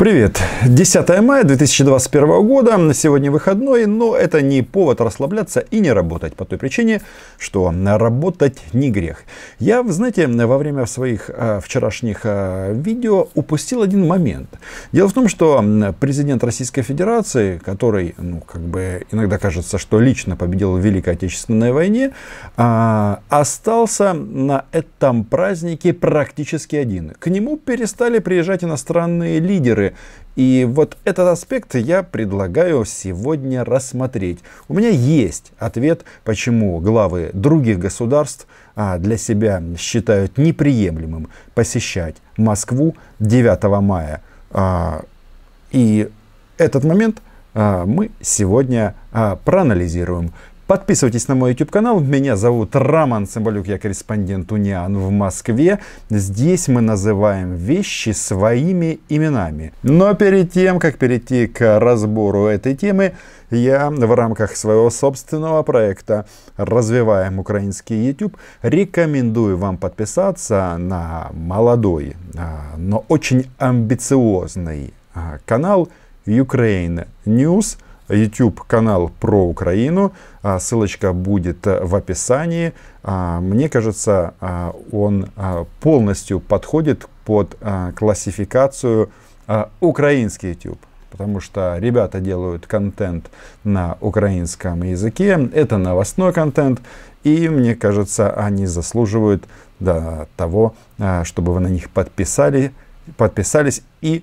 Привет! 10 мая 2021 года, на сегодня выходной, но это не повод расслабляться и не работать, по той причине, что работать не грех. Я, знаете, во время своих э, вчерашних э, видео упустил один момент. Дело в том, что президент Российской Федерации, который, ну, как бы иногда кажется, что лично победил в Великой Отечественной войне, э, остался на этом празднике практически один. К нему перестали приезжать иностранные лидеры, и вот этот аспект я предлагаю сегодня рассмотреть. У меня есть ответ, почему главы других государств а, для себя считают неприемлемым посещать Москву 9 мая. А, и этот момент а, мы сегодня проанализируем. Подписывайтесь на мой YouTube канал. Меня зовут Роман Цымбалюк, я корреспондент Униан в Москве. Здесь мы называем вещи своими именами. Но перед тем, как перейти к разбору этой темы, я в рамках своего собственного проекта «Развиваем украинский YouTube» рекомендую вам подписаться на молодой, а, но очень амбициозный а, канал Ukraine News – YouTube-канал про Украину. А, ссылочка будет э, в описании. А, мне кажется, а, он полностью подходит под классификацию украинский YouTube потому что ребята делают контент на украинском языке, это новостной контент, и мне кажется, они заслуживают да, того, чтобы вы на них подписали, подписались и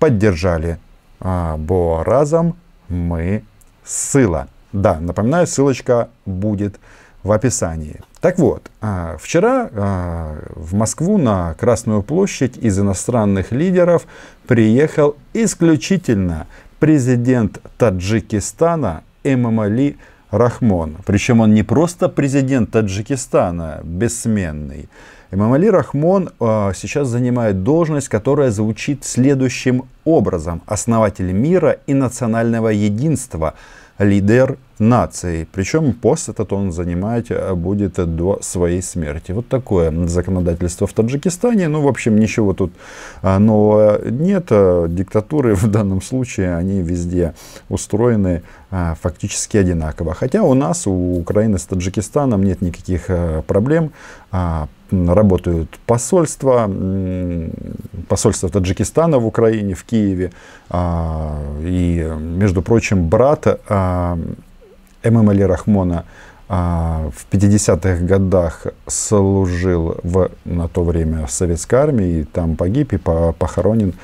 поддержали. Бо разом мы ссыла. Да, напоминаю, ссылочка будет в описании. Так вот, а, вчера а, в Москву на Красную площадь из иностранных лидеров приехал исключительно президент Таджикистана Эмамали Рахмон. Причем он не просто президент Таджикистана, бессменный, Имам Рахмон э, сейчас занимает должность, которая звучит следующим образом. Основатель мира и национального единства, лидер нации. Причем пост этот он занимает а, будет до своей смерти. Вот такое законодательство в Таджикистане. Ну, в общем, ничего тут а, нового нет. Диктатуры в данном случае, они везде устроены фактически одинаково. Хотя у нас, у Украины с Таджикистаном нет никаких проблем работают посольства, посольство Таджикистана в Украине, в Киеве. А, и, между прочим, брат а, ММЛ Рахмона а, в 50-х годах служил в, на то время в советской армии, и там погиб и похоронен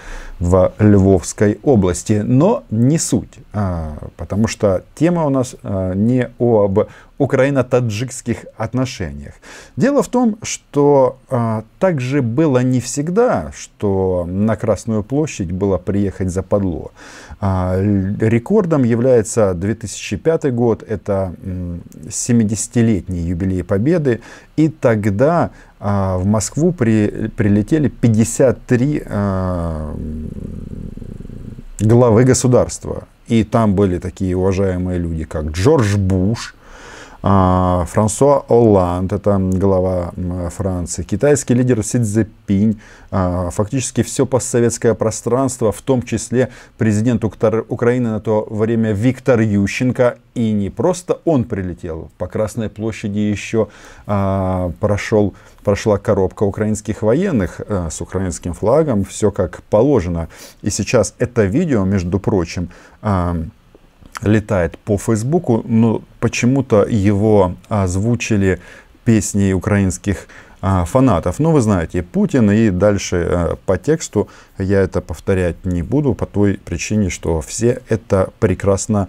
в Львовской области. Но не суть, а, потому что тема у нас а, не об украино-таджикских отношениях. Дело в том, что а, также было не всегда, что на Красную площадь было приехать западло. Рекордом является 2005 год, это 70-летний юбилей Победы, и тогда а, в Москву при, прилетели 53 а, главы государства. И там были такие уважаемые люди, как Джордж Буш, а, Франсуа Олланд, это глава Франции, китайский лидер Си Цзепинь, а, фактически все постсоветское пространство, в том числе президент Украины на то время Виктор Ющенко, и не просто он прилетел, по Красной площади еще а, прошел, прошла коробка украинских военных э, с украинским флагом, все как положено. И сейчас это видео, между прочим, летает по Фейсбуку, но почему-то его озвучили песни украинских а, фанатов. Но ну, вы знаете, Путин и дальше а, по тексту я это повторять не буду по той причине, что все это прекрасно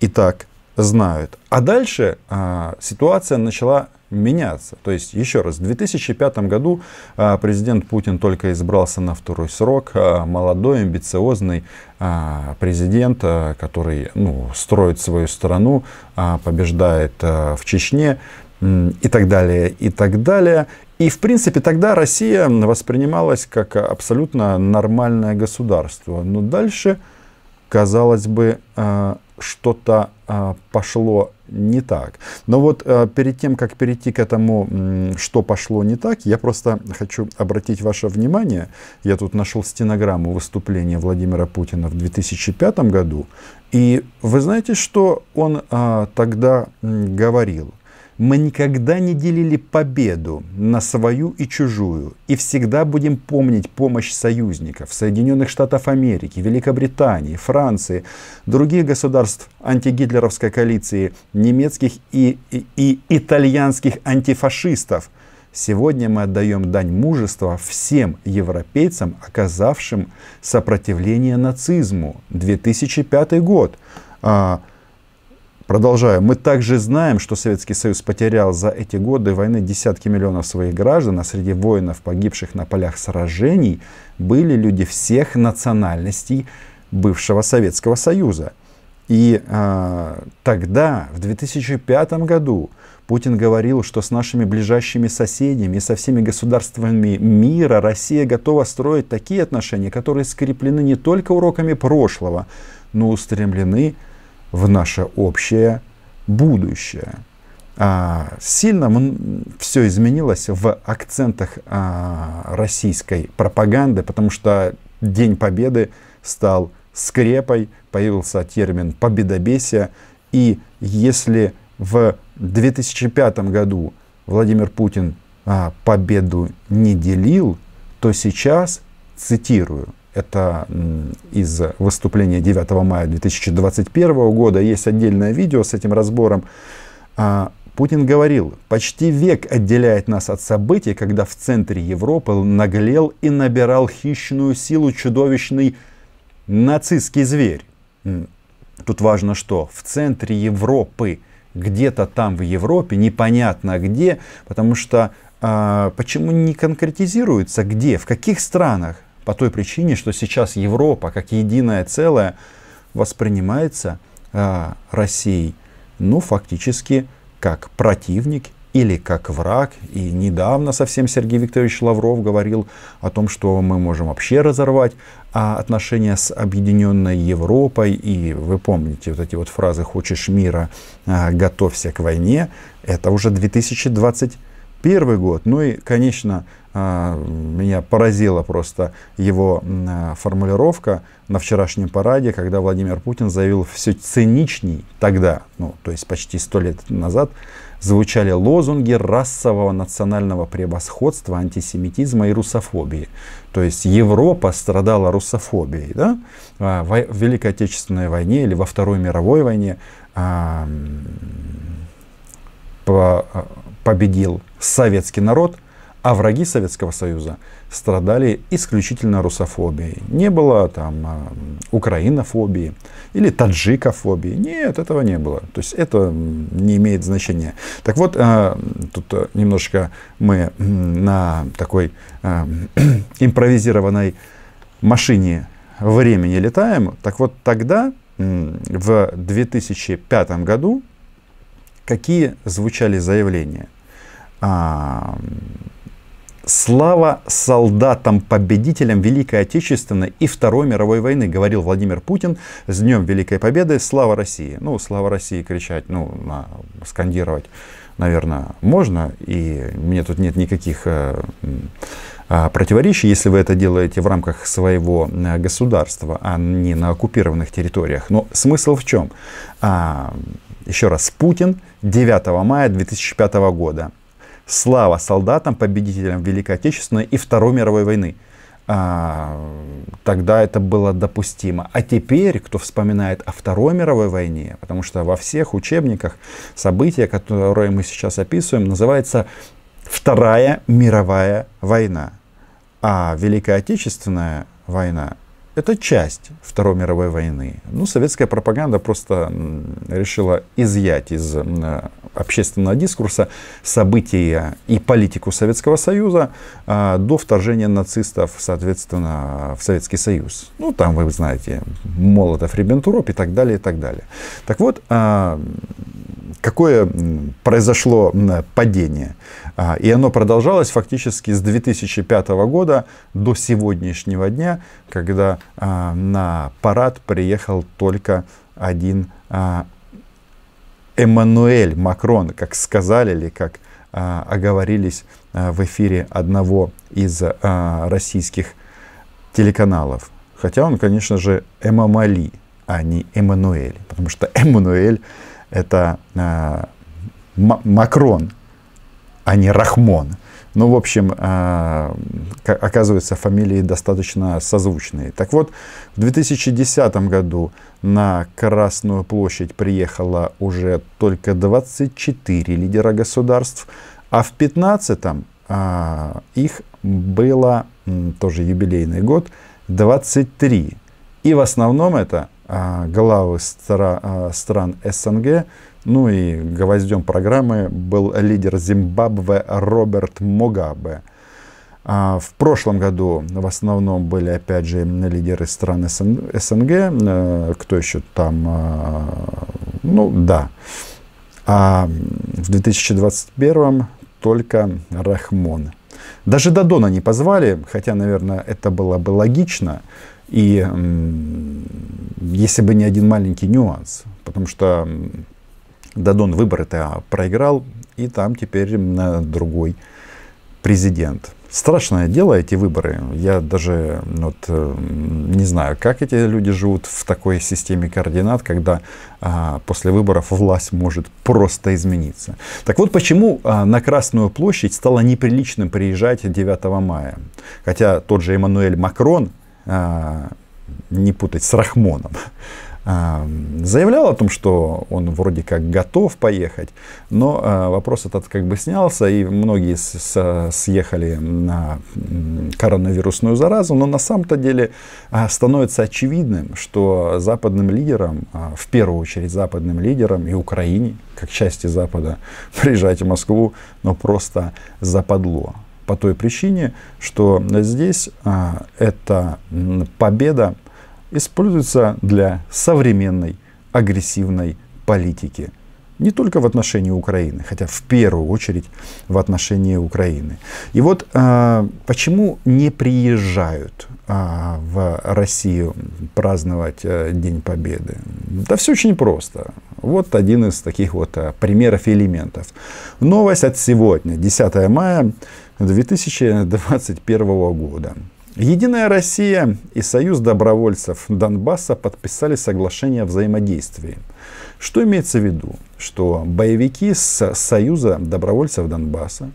и так знают. А дальше а, ситуация начала меняться. То есть, еще раз, в 2005 году а, президент Путин только избрался на второй срок. А, молодой, амбициозный а, президент, а, который ну, строит свою страну, а, побеждает а, в Чечне и так далее, и так далее. И, в принципе, тогда Россия воспринималась как абсолютно нормальное государство. Но дальше, казалось бы, а, что-то а, пошло не так. Но вот а, перед тем, как перейти к этому, что пошло не так, я просто хочу обратить ваше внимание, я тут нашел стенограмму выступления Владимира Путина в 2005 году, и вы знаете, что он а, тогда говорил – мы никогда не делили победу на свою и чужую, и всегда будем помнить помощь союзников Соединенных Штатов Америки, Великобритании, Франции, других государств антигитлеровской коалиции, немецких и, и, и итальянских антифашистов. Сегодня мы отдаем дань мужества всем европейцам, оказавшим сопротивление нацизму. 2005 год. А Продолжаю. Мы также знаем, что Советский Союз потерял за эти годы войны десятки миллионов своих граждан, а среди воинов, погибших на полях сражений, были люди всех национальностей бывшего Советского Союза. И э, тогда, в 2005 году, Путин говорил, что с нашими ближайшими соседями и со всеми государствами мира Россия готова строить такие отношения, которые скреплены не только уроками прошлого, но устремлены в наше общее будущее. А, сильно все изменилось в акцентах а, российской пропаганды, потому что День Победы стал скрепой, появился термин «победобесие». И если в 2005 году Владимир Путин а, победу не делил, то сейчас, цитирую, это из выступления 9 мая 2021 года. Есть отдельное видео с этим разбором. А, Путин говорил, почти век отделяет нас от событий, когда в центре Европы наглел и набирал хищную силу чудовищный нацистский зверь. Тут важно что? В центре Европы, где-то там в Европе, непонятно где, потому что э, почему не конкретизируется где, в каких странах, по той причине, что сейчас Европа как единое целое воспринимается э, Россией, ну, фактически как противник или как враг. И недавно совсем Сергей Викторович Лавров говорил о том, что мы можем вообще разорвать а, отношения с объединенной Европой. И вы помните вот эти вот фразы «хочешь мира, а, готовься к войне». Это уже 2020 первый год. Ну и, конечно, а, меня поразила просто его а, формулировка на вчерашнем параде, когда Владимир Путин заявил все циничней тогда, ну, то есть почти сто лет назад, звучали лозунги расового национального превосходства, антисемитизма и русофобии. То есть Европа страдала русофобией. Да? А, в Великой Отечественной войне или во Второй мировой войне по победил советский народ, а враги Советского Союза страдали исключительно русофобией. Не было там а, украинофобии или таджикофобии. Нет, этого не было. То есть это не имеет значения. Так вот, а, тут а, немножко мы на такой импровизированной машине времени летаем. Так вот тогда, в 2005 году, какие звучали заявления? а, Слава солдатам-победителям Великой Отечественной и Второй мировой войны, говорил Владимир Путин. С Днем Великой Победы, слава России. Ну, слава России кричать, ну, на, скандировать, наверное, можно. И мне тут нет никаких э, а, противоречий, если вы это делаете в рамках своего э, государства, а не на оккупированных территориях. Но смысл в чем? А, еще раз, Путин 9 мая 2005 года Слава солдатам, победителям Великой Отечественной и Второй мировой войны. А, тогда это было допустимо. А теперь, кто вспоминает о Второй мировой войне, потому что во всех учебниках события, которые мы сейчас описываем, называется Вторая мировая война. А Великая Отечественная война — это часть Второй мировой войны. Ну, советская пропаганда просто решила изъять из общественного дискурса события и политику Советского Союза а, до вторжения нацистов, соответственно, в Советский Союз. Ну, там, вы знаете, Молотов, Риббентроп и так далее, и так далее. Так вот, а, какое произошло падение? А, и оно продолжалось фактически с 2005 года до сегодняшнего дня, когда на парад приехал только один Эммануэль Макрон, как сказали или как а, оговорились а, в эфире одного из а, российских телеканалов. Хотя он, конечно же, Эмамали, а не Эммануэль. Потому что Эммануэль — это а, Макрон, а не Рахмон. Ну, в общем, э, оказывается, фамилии достаточно созвучные. Так вот, в 2010 году на Красную площадь приехало уже только 24 лидера государств, а в 2015 э, их было, тоже юбилейный год, 23. И в основном это э, главы стра стран СНГ, ну и гвоздем программы был лидер Зимбабве Роберт Могабе. А, в прошлом году в основном были, опять же, лидеры стран СНГ. Э, кто еще там? А, ну, да. А в 2021 только Рахмон. Даже Дадона не позвали, хотя, наверное, это было бы логично. И если бы не один маленький нюанс, потому что Дадон выборы-то проиграл, и там теперь другой президент. Страшное дело эти выборы. Я даже вот, э, не знаю, как эти люди живут в такой системе координат, когда а, после выборов власть может просто измениться. Так вот почему а, на Красную площадь стало неприличным приезжать 9 мая. Хотя тот же Эммануэль Макрон, а, не путать с Рахмоном, заявлял о том, что он вроде как готов поехать, но а, вопрос этот как бы снялся, и многие съехали на коронавирусную заразу, но на самом-то деле а, становится очевидным, что западным лидерам, а, в первую очередь западным лидерам и Украине, как части Запада, приезжать в Москву, но ну, просто западло. По той причине, что здесь эта победа используется для современной агрессивной политики. Не только в отношении Украины, хотя в первую очередь в отношении Украины. И вот э, почему не приезжают э, в Россию праздновать э, День Победы? Да все очень просто. Вот один из таких вот э, примеров и элементов. Новость от сегодня, 10 мая 2021 года. Единая Россия и Союз добровольцев Донбасса подписали соглашение о взаимодействии. Что имеется в виду? Что боевики с Союза добровольцев Донбасса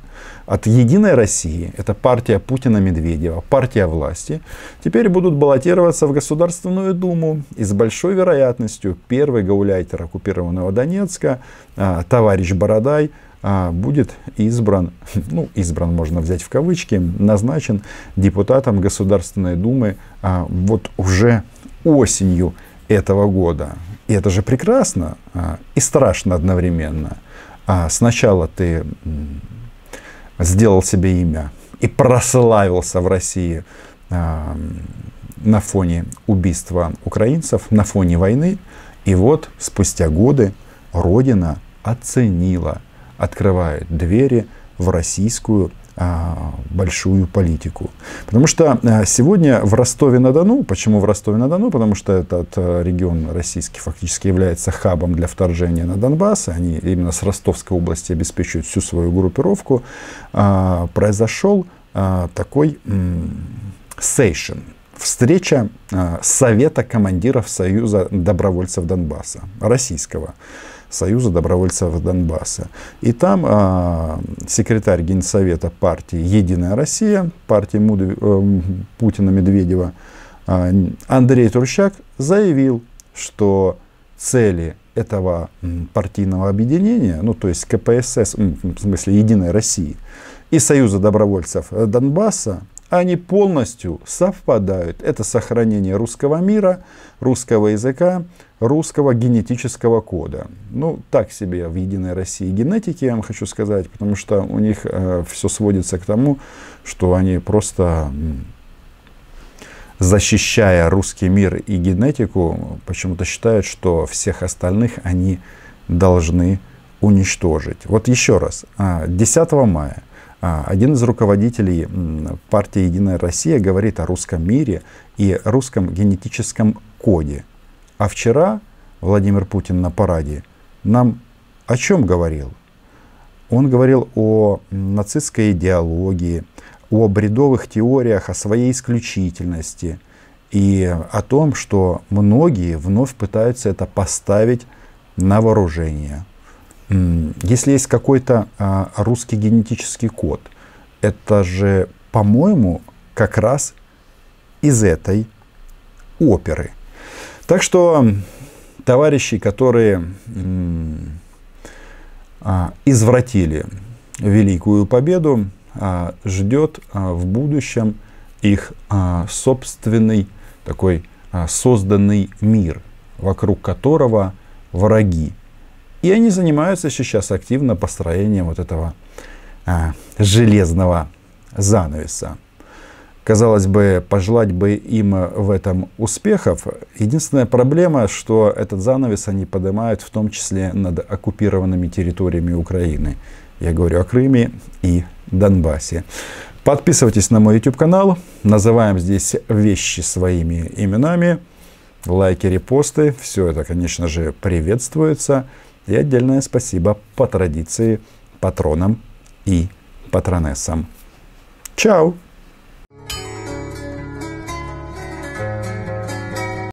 от Единой России, это партия Путина-Медведева, партия власти, теперь будут баллотироваться в Государственную Думу и с большой вероятностью первый гауляйтер оккупированного Донецка, а, товарищ Бородай, а, будет избран, ну, избран можно взять в кавычки, назначен депутатом Государственной Думы а, вот уже осенью этого года. И это же прекрасно а, и страшно одновременно. сначала ты сделал себе имя и прославился в России на фоне убийства украинцев, на фоне войны. И вот спустя годы Родина оценила – открывает двери в российскую а, большую политику. Потому что а, сегодня в Ростове-на-Дону, почему в Ростове-на-Дону? Потому что этот а, регион российский фактически является хабом для вторжения на Донбасс, они именно с Ростовской области обеспечивают всю свою группировку, произошел такой сейшен, встреча Совета командиров Союза добровольцев Донбасса, российского. Союза добровольцев Донбасса. И там а, секретарь Генсовета партии «Единая Россия», партии Муд... Э, Путина-Медведева, а, Андрей Турчак заявил, что цели этого партийного объединения, ну то есть КПСС, в смысле Единой России, и Союза добровольцев Донбасса они полностью совпадают. Это сохранение русского мира, русского языка, русского генетического кода. Ну, так себе в «Единой России» генетики, я вам хочу сказать, потому что у них э, все сводится к тому, что они просто защищая русский мир и генетику, почему-то считают, что всех остальных они должны уничтожить. Вот еще раз, 10 а, мая а, один из руководителей партии «Единая Россия» говорит о русском мире и русском генетическом коде. А вчера Владимир Путин на параде нам о чем говорил? Он говорил о нацистской идеологии, о бредовых теориях, о своей исключительности и о том, что многие вновь пытаются это поставить на вооружение. Если есть какой-то а, русский генетический код, это же, по-моему, как раз из этой оперы. Так что товарищи, которые а, извратили Великую Победу, а, ждет в будущем их собственный такой созданный мир, вокруг которого враги и они занимаются сейчас активно построением вот этого а, железного занавеса. Казалось бы, пожелать бы им в этом успехов. Единственная проблема, что этот занавес они поднимают в том числе над оккупированными территориями Украины. Я говорю о Крыме и Донбассе. Подписывайтесь на мой YouTube канал. Называем здесь вещи своими именами. Лайки, репосты. Все это, конечно же, приветствуется. И отдельное спасибо по традиции патронам и патронессам. Чао!